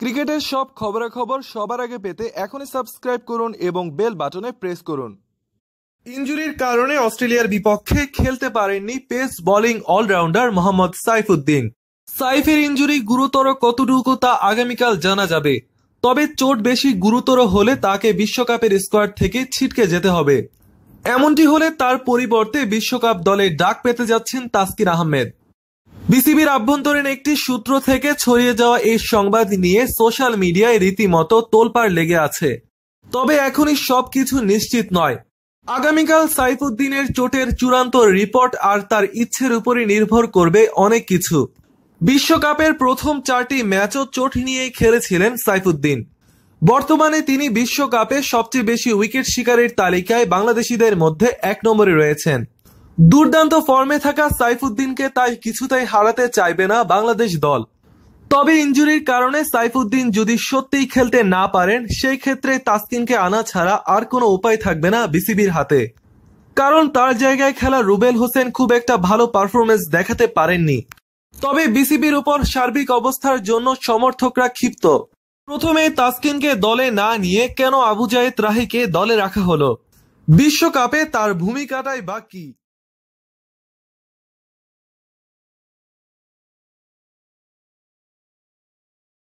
ক্রিকেটের সব খবরাখবর সবার আগে পেতে এখনই সাবস্ক্রাইব করুন এবং বেল বাটনে প্রেস করুন ইঞ্জুরির কারণে অস্ট্রেলিয়ার বিপক্ষে খেলতে পারেননি pace bowling allrounder Mohammad Saifuddin সাইফের ইঞ্জুরি গুরুতর কতটুকু তা আগামীকাল জানা যাবে তবে চোট বেশি গুরুতর হলে তাকে বিশ্বকাপের স্কোয়াড থেকে ছিটকে যেতে হবে এমনটি হলে তার পরিবর্তে বিশ্বকাপ দলে ডাক পেতে যাচ্ছেন তাস্কির আহমেদ বিসিবির আভ্যন্তরীণ একটি সূত্র থেকে ছড়িয়ে যাওয়া এই সংবাদ নিয়ে সোশ্যাল মিডিয়ায় রীতিমতো তোলপাড় লেগে আছে তবে এখনই সবকিছু নিশ্চিত নয় আগামীকাল সাইফুদ্দিনের চোটের চূড়ান্ত রিপোর্ট আর তার ইচ্ছের উপরই নির্ভর করবে অনেক কিছু বিশ্বকাপের প্রথম চারটি ম্যাচও চোট নিয়ে খেলেছিলেন সাইফুদ্দিন বর্তমানে তিনি বিশ্বকাপে সবচেয়ে বেশি উইকেট শিকারের তালিকায় বাংলাদেশিদের মধ্যে এক নম্বরে রয়েছেন দুর্দান্ত ফর্মে থাকা সাইফুদ্দিনকে তাই কিছুতেই হারাতে চাইবে না বাংলাদেশ দল তবে ইঞ্জুরির কারণে সাইফুদ্দিন যদি সত্যিই খেলতে না পারেন সেই ক্ষেত্রে তাসকিনকে আনা ছাড়া আর কোনো উপায় থাকবে না বিসিবির হাতে কারণ তার জায়গায় খেলা রুবেল হোসেন খুব একটা ভালো পারফরমেন্স দেখাতে পারেননি তবে বিসিবির উপর সার্বিক অবস্থার জন্য সমর্থকরা ক্ষিপ্ত প্রথমে তাসকিনকে দলে না নিয়ে কেন আবু জায়েদ রাহিকে দলে রাখা হলো বিশ্বকাপে তার ভূমিকাটাই বা কী